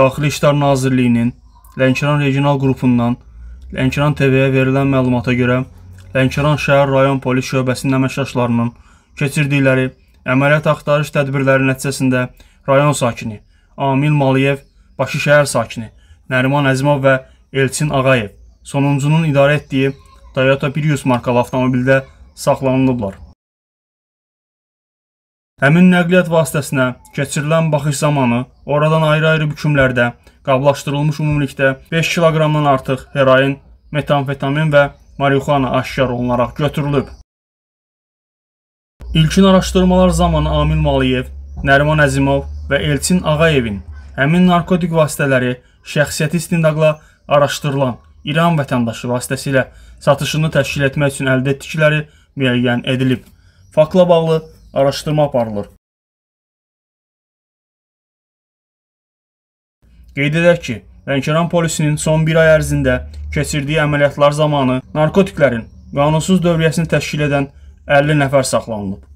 Daxili İşlər Nazirliyinin Lənkəran Regional Qrupundan Lənkəran TV-yə verilən məlumata görə Lənkəran şəhər rayon polis şöbəsinin əməkdaşlarının keçirdikləri əməliyyat axtarış tədbirləri nəticəsində rayon sakini Amil Maliyev, Bakı şəhər sakini Nəriman Əzimov və Elçin Ağayev sonuncunun idarə etdiyi Toyota Prius markalı avtomobildə saxlanılıblar. Həmin nəqliyyat vasitəsinə keçirilən baxış zamanı oradan ayrı-ayrı bükümlərdə qablaşdırılmış ümumilikdə 5 kiloqramdan artıq heroin, metamfetamin və marixuana aşkar olunaraq götürülüb. İlkin araşdırmalar zamanı Amil Maliyev, Nəriman Əzimov və Elçin Ağayevin həmin narkotik vasitələri şəxsiyyəti istindaqla araşdırılan İran vətəndaşı vasitəsilə satışını təşkil etmək üçün əldə etdikləri müəyyən edilib. Faktla bağlı araşdırma aparılır. Qeyd edək ki, Lənkəran polisinin son bir ay ərzində keçirdiyi əməliyyatlar zamanı narkotiklərin qanunsuz dövriyyəsini təşkil edən 50 nəfər saxlanılıb.